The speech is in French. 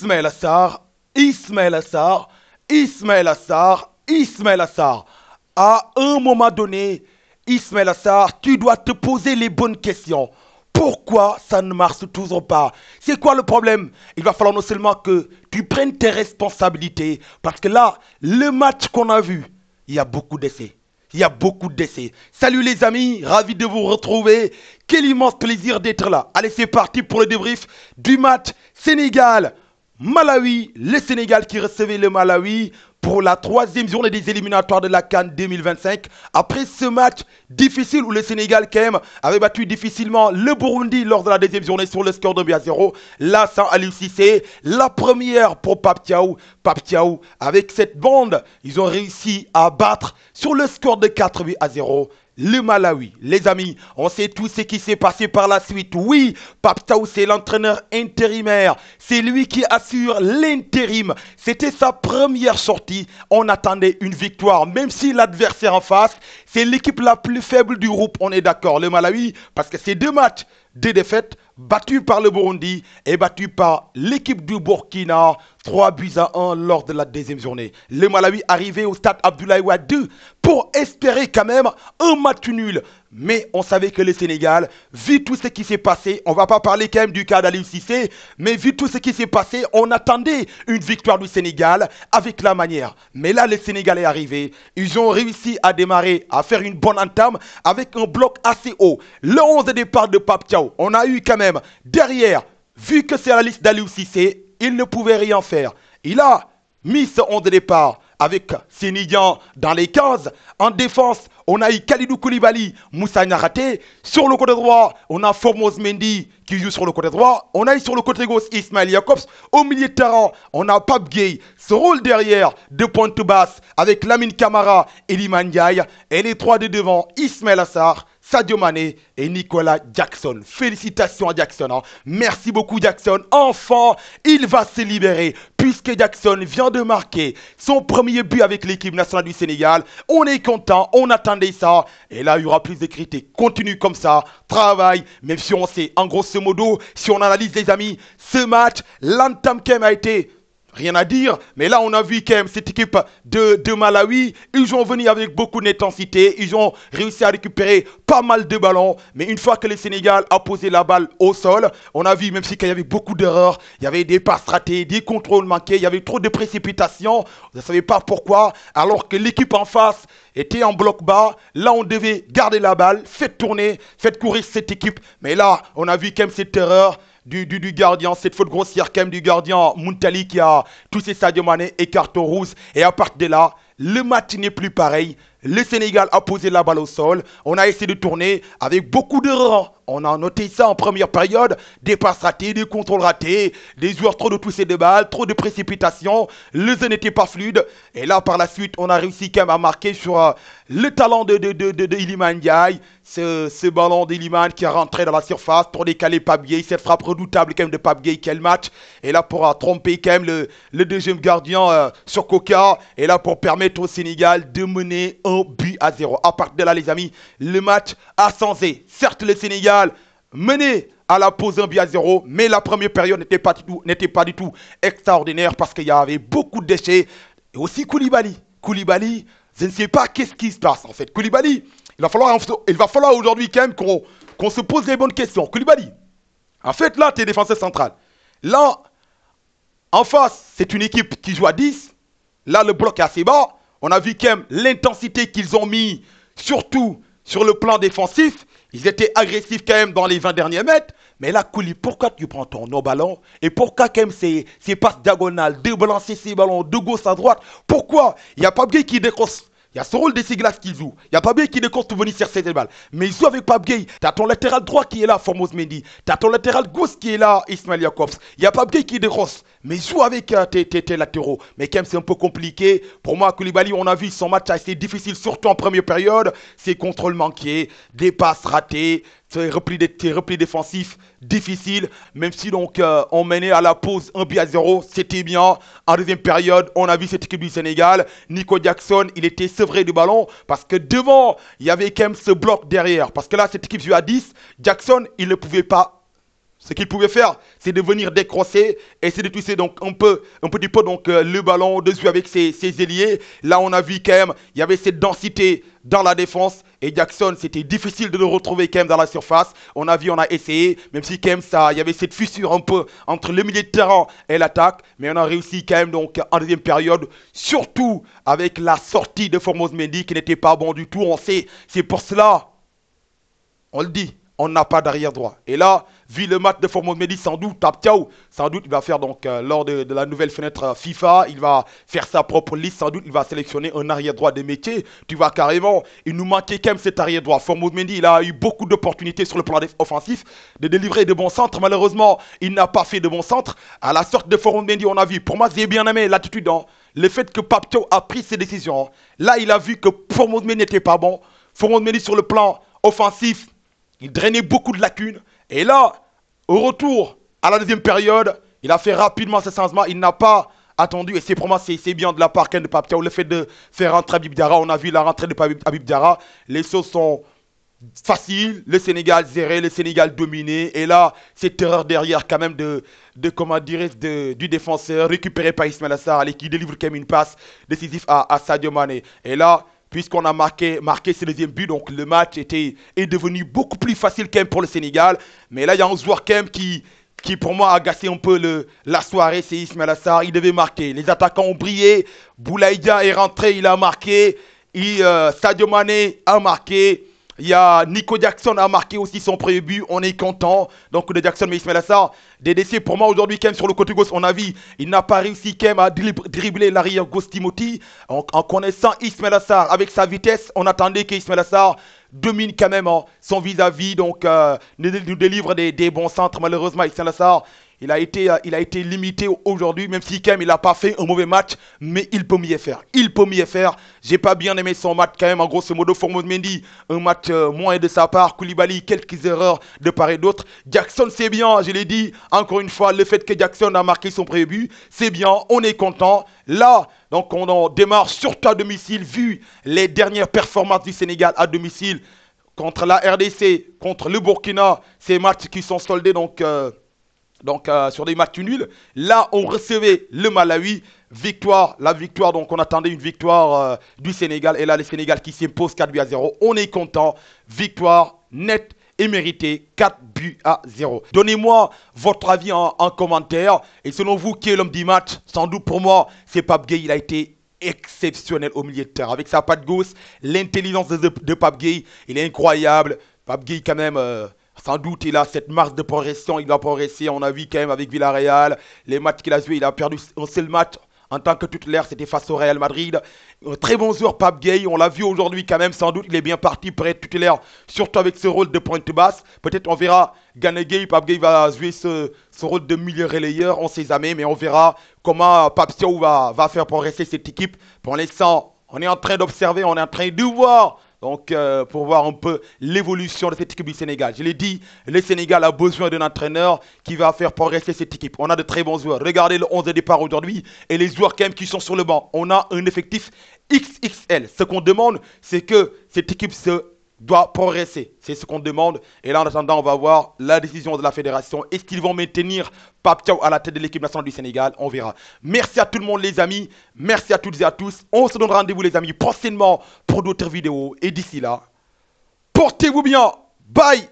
Ismaël Assar, Ismaël Assar, Ismaël Assar, Ismaël Assar. À un moment donné, Ismaël Assar, tu dois te poser les bonnes questions. Pourquoi ça ne marche toujours pas C'est quoi le problème Il va falloir non seulement que tu prennes tes responsabilités, parce que là, le match qu'on a vu, il y a beaucoup d'essais. Il y a beaucoup d'essais. Salut les amis, ravi de vous retrouver. Quel immense plaisir d'être là. Allez, c'est parti pour le débrief du match Sénégal Malawi, le Sénégal qui recevait le Malawi pour la troisième journée des éliminatoires de la Cannes 2025. Après ce match difficile où le Sénégal quand même avait battu difficilement le Burundi lors de la deuxième journée sur le score de 2 à 0. Là, sans Ali c'est la première pour Pap Tiaou, avec cette bande, ils ont réussi à battre sur le score de 4 à 0 le Malawi. Les amis, on sait tout ce qui s'est passé par la suite. Oui, Paptaou, c'est l'entraîneur intérimaire. C'est lui qui assure l'intérim. C'était sa première sortie. On attendait une victoire, même si l'adversaire en face, c'est l'équipe la plus faible du groupe. On est d'accord, le Malawi, parce que c'est deux matchs, deux défaites battu par le Burundi et battu par l'équipe du Burkina 3 buts à 1 lors de la deuxième journée. Le Malawi arrivé au stade Abdoulaye 2 pour espérer quand même un match nul. Mais on savait que le Sénégal, vu tout ce qui s'est passé, on va pas parler quand même du cas d'Aliou Cissé, mais vu tout ce qui s'est passé, on attendait une victoire du Sénégal avec la manière. Mais là, le Sénégal est arrivé ils ont réussi à démarrer, à faire une bonne entame avec un bloc assez haut. Le 11 départ de Pape Thiao on a eu quand même Derrière, vu que c'est la liste d'Aliou Cissé, il ne pouvait rien faire. Il a mis ce 11 de départ avec Sénigan dans les 15. En défense, on a eu Khalidou Koulibaly, Moussa Narate. Sur le côté droit, on a Formos Mendy qui joue sur le côté droit. On a eu sur le côté gauche Ismaël Jacobs. Au milieu de terrain, on a Pape Gay. Ce rôle derrière de pointe basse avec Lamine Kamara et Limandiaï. Et les trois de devant, Ismail Assar Sadio Mané et Nicolas Jackson. Félicitations à Jackson. Hein. Merci beaucoup Jackson. Enfin, il va se libérer puisque Jackson vient de marquer son premier but avec l'équipe nationale du Sénégal. On est content, on attendait ça. Et là, il y aura plus de critiques. Continue comme ça, travaille, même si on sait, en grosso modo, si on analyse les amis, ce match, l'Antam a été rien à dire. Mais là, on a vu quand même cette équipe de, Malawi. Ils ont venu avec beaucoup d'intensité. Ils ont réussi à récupérer pas mal de ballons. Mais une fois que le Sénégal a posé la balle au sol, on a vu, même si il y avait beaucoup d'erreurs, il y avait des passes ratées, des contrôles manqués, il y avait trop de précipitations. Vous ne savez pas pourquoi. Alors que l'équipe en face était en bloc bas. Là, on devait garder la balle, faire tourner, faire courir cette équipe. Mais là, on a vu quand même cette erreur du, du, gardien, cette faute grossière quand même du gardien Muntali qui a tous ses Stadiums Mané et carton rouge. Et à partir de là, le match n'est plus pareil. Le Sénégal a posé la balle au sol. On a essayé de tourner avec beaucoup de rang... On a noté ça en première période. Des passes ratées, des contrôles ratés, des joueurs trop de poussées de balles, trop de précipitations. Le jeu n'était pas fluide. Et là, par la suite, on a réussi quand même à marquer sur euh, le talent de, de, de, Diaye. Ce, ballon d'Iliman qui est rentré dans la surface pour décaler Pabgué... Cette frappe redoutable quand même de Pabgué... Quel match. Et là, pour euh, tromper quand même le, deuxième gardien euh, sur Coca. Et là, pour permettre au Sénégal de mener but à zéro. À partir de là, les amis, le match a sensé. Certes, le Sénégal menait à la pause un but à zéro, mais la première période n'était pas, du tout, extraordinaire parce qu'il y avait beaucoup de déchets. Et aussi Koulibaly. Koulibaly, je ne sais pas qu'est-ce qui se passe en fait. Koulibaly, il va falloir, falloir aujourd'hui quand même qu'on se pose les bonnes questions. Koulibaly, en fait là, tu es défenseur central. Là, en face, c'est une équipe qui joue à 10. Là, le bloc est assez bas. On a vu quand même l'intensité qu'ils ont mis, surtout sur le plan défensif. Ils étaient agressifs quand même dans les 20 derniers mètres. Mais là, Kouli, pourquoi tu prends ton no ballon Et pourquoi quand même ces, passes diagonales, débalancer ces ballons de gauche à droite Pourquoi Il n'y a pas gars qui décroche il y a ce rôle de Siglas qui joue. Il y a pas gay qui de venir sur cette balle. Mais il joue avec Tu T'as ton latéral droit qui est là, Formos Mendy. T'as ton latéral gauche qui est là, Ismail Jacobs. Il y a bien qui décompte. Mais il joue avec euh, tes, latéraux. Mais quand même, c'est un peu compliqué. Pour moi, Koulibaly, on a vu son match assez difficile, surtout en première période. C'est contrôle manqué, des passes ratées repli, repli défensif difficile, même si donc euh, on menait à la pause 1 but à 0, c'était bien. En deuxième période, on a vu cette équipe du Sénégal. Nico Jackson, il était sevré du ballon parce que devant, il y avait quand même ce bloc derrière. Parce que là, cette équipe joue à 10, Jackson, il ne pouvait pas ce qu'il pouvait faire, c'est de venir décrocher, c'est de tousser donc un peu, un petit peu donc euh, le ballon dessus avec ses, ses ailiers. Là, on a vu quand même, il y avait cette densité dans la défense. Et Jackson, c'était difficile de le retrouver quand même dans la surface. On a vu, on a essayé, même si quand il y avait cette fissure un peu entre le milieu de terrain et l'attaque. Mais on a réussi quand même donc en deuxième période, surtout avec la sortie de Formos Mendy qui n'était pas bon du tout. On sait, c'est pour cela, on le dit, on n'a pas d'arrière droit. Et là, vu le match de Formos sans doute, Taptiao, sans doute, il va faire donc, euh, lors de, la nouvelle fenêtre euh, FIFA, il va faire sa propre liste, sans doute, il va sélectionner un arrière droit des métiers. Tu vois, carrément, il nous manquait quand même cet arrière droit. Formos Mendy, il a eu beaucoup d'opportunités sur le plan offensif de délivrer de bons centres. Malheureusement, il n'a pas fait de bons centres. À la sorte de Formos Mendy, on a vu, pour moi, j'ai bien aimé l'attitude, hein. le fait que Thiao a pris ses décisions. Hein. Là, il a vu que Formos n'était pas bon. Formos sur le plan offensif, il drainait beaucoup de lacunes. Et là, au retour à la deuxième période, il a fait rapidement ses changements. Il n'a pas attendu. Et c'est pour moi, c'est bien de la part de ou Le fait de faire rentrer Abib Dara, on a vu la rentrée de Abib Dara. Les choses sont faciles. Le Sénégal zéré, le Sénégal dominé. Et là, cette terreur derrière, quand même, de, de comment dire, du défenseur récupéré par Ismail Assar, qui délivre quand même une passe décisive à, à Sadio Mané. Et là, puisqu'on a marqué, marqué ce deuxième but, donc le match était, est devenu beaucoup plus facile quand pour le Sénégal. Mais là, il y a un joueur qui, qui pour moi a agacé un peu le, la soirée, c'est Ismail Assar. Il devait marquer. Les attaquants ont brillé. Boulaïdia est rentré, il a marqué. Et, euh, Sadio Mané a marqué. Il y a Nico Jackson a marqué aussi son premier but. On est content. Donc de Jackson, mais Ismail Assar. DDC, pour moi aujourd'hui, Kem sur le côté gauche, on a vu. Il n'a pas réussi, Kem, à dribbler l'arrière gauche Timothy. En, connaissant Ismail Assar avec sa vitesse, on attendait qu'Ismail Assar domine quand même hein, son vis-à-vis. donc, nous euh, délivre des, bons centres. Malheureusement, Ismail Assar il a été, euh, il a été limité aujourd'hui, même si quand même, il n'a pas fait un mauvais match, mais il peut mieux faire. Il peut mieux faire. J'ai pas bien aimé son match quand même, en gros, grosso modo, de Mendy, un match euh, moins de sa part. Koulibaly, quelques erreurs de part et d'autre. Jackson, c'est bien, je l'ai dit, encore une fois, le fait que Jackson a marqué son premier c'est bien, on est content. Là, donc on en démarre surtout à domicile, vu les dernières performances du Sénégal à domicile contre la RDC, contre le Burkina, ces matchs qui sont soldés donc... Euh, donc euh, sur des matchs nuls. Là, on recevait le Malawi. Victoire, la victoire, donc on attendait une victoire euh, du Sénégal. Et là, le Sénégal qui s'impose 4 buts à 0. On est content. Victoire nette et méritée, 4 buts à 0. Donnez-moi votre avis en, commentaire. Et selon vous, qui est l'homme du match Sans doute pour moi, c'est Pape Gay. Il a été exceptionnel au milieu de terrain. Avec sa patte gauche, l'intelligence de, Pape Gay, il est incroyable. Pape Gay, quand même, euh, sans doute, il a cette marge de progression. Il va progresser. on a vu quand même avec Villarreal. Les matchs qu'il a joués, il a perdu un seul match en tant que tutelaire, c'était face au Real Madrid. très bon joueur, Pape Gay. On l'a vu aujourd'hui quand même, sans doute, il est bien parti pour être tutelaire, surtout avec ce rôle de pointe basse. Peut-être on verra Gay, Pape Gay va jouer ce, ce, rôle de milieu relayeur, on sait jamais, mais on verra comment Pape va, va faire progresser cette équipe. Pour l'instant, on est en train d'observer, on est en train de voir donc, euh, pour voir un peu l'évolution de cette équipe du Sénégal. Je l'ai dit, le Sénégal a besoin d'un entraîneur qui va faire progresser cette équipe. On a de très bons joueurs. Regardez le 11 de départ aujourd'hui et les joueurs quand même qui sont sur le banc. On a un effectif XXL. Ce qu'on demande, c'est que cette équipe se doit progresser. C'est ce qu'on demande. Et là, en attendant, on va voir la décision de la fédération. Est-ce qu'ils vont maintenir Paptiao à la tête de l'équipe nationale du Sénégal On verra. Merci à tout le monde, les amis. Merci à toutes et à tous. On se donne rendez-vous, les amis, prochainement pour d'autres vidéos. Et d'ici là, portez-vous bien. Bye